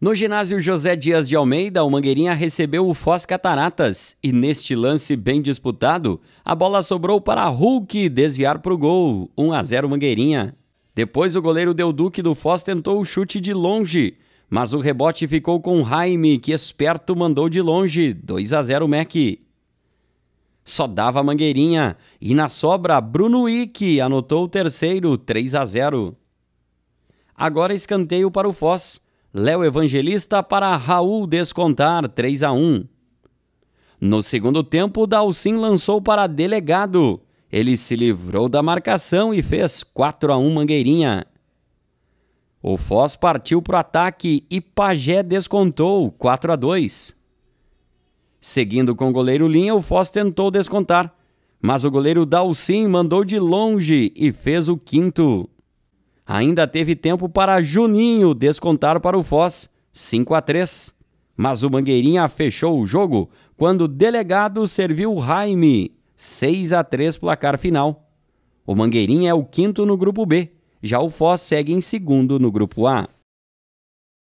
No ginásio José Dias de Almeida, o Mangueirinha recebeu o Foz Cataratas e neste lance bem disputado, a bola sobrou para Hulk desviar para o gol, 1 a 0 Mangueirinha. Depois o goleiro Del Duque do Foz tentou o chute de longe, mas o rebote ficou com Jaime, que esperto mandou de longe, 2 a 0 Mac. Só dava Mangueirinha e na sobra Bruno Wick anotou o terceiro, 3 a 0. Agora escanteio para o Foz. Léo Evangelista para Raul descontar 3 a 1. No segundo tempo, Dalcin lançou para Delegado. Ele se livrou da marcação e fez 4 a 1 Mangueirinha. O Foz partiu para o ataque e Pajé descontou 4 a 2. Seguindo com o goleiro Linha, o Foz tentou descontar, mas o goleiro Dalcin mandou de longe e fez o quinto ainda teve tempo para Juninho descontar para o Foz 5 a 3. Mas o Mangueirinha fechou o jogo quando o delegado serviu Jaime 6 a 3 placar final. O Mangueirinha é o quinto no grupo B, já o Foz segue em segundo no grupo A.